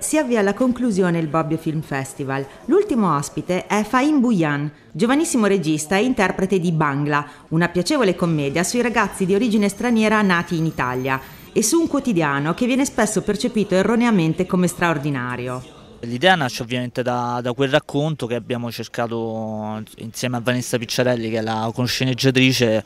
si avvia alla conclusione il Bobbio Film Festival. L'ultimo ospite è Fahim Bouyan, giovanissimo regista e interprete di Bangla, una piacevole commedia sui ragazzi di origine straniera nati in Italia e su un quotidiano che viene spesso percepito erroneamente come straordinario. L'idea nasce ovviamente da, da, quel racconto che abbiamo cercato insieme a Vanessa Picciarelli, che è la sceneggiatrice,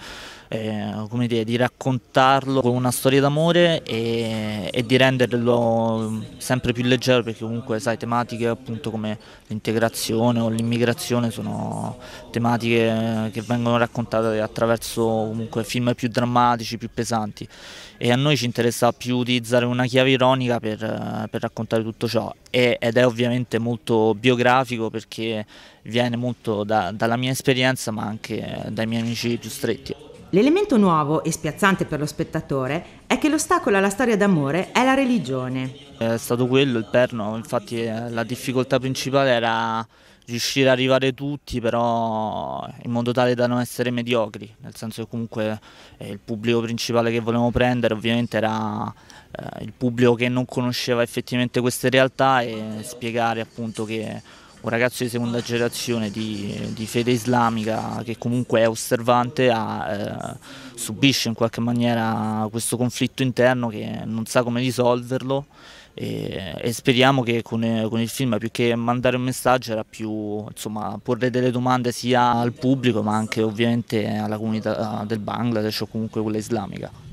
eh, come dire, di raccontarlo con una storia d'amore e, e, di renderlo sempre più leggero perché comunque sai, tematiche appunto come l'integrazione o l'immigrazione sono tematiche che vengono raccontate attraverso comunque film più drammatici, più pesanti e a noi ci interessa più utilizzare una chiave ironica per, per raccontare tutto ciò e, ed è ovviamente molto biografico perché viene molto da, dalla mia esperienza ma anche dai miei amici più stretti. L'elemento nuovo e spiazzante per lo spettatore è che l'ostacolo alla storia d'amore è la religione. È stato quello il perno, infatti eh, la difficoltà principale era riuscire ad arrivare tutti, però in modo tale da non essere mediocri, nel senso che comunque eh, il pubblico principale che volevamo prendere ovviamente era eh, il pubblico che non conosceva effettivamente queste realtà e spiegare appunto che un ragazzo di seconda generazione di, di fede islamica che comunque è osservante ha, eh, subisce in qualche maniera questo conflitto interno che non sa come risolverlo e, e speriamo che con, con, il film più che mandare un messaggio era più insomma, porre delle domande sia al pubblico ma anche ovviamente alla comunità eh, del Bangladesh o comunque quella islamica.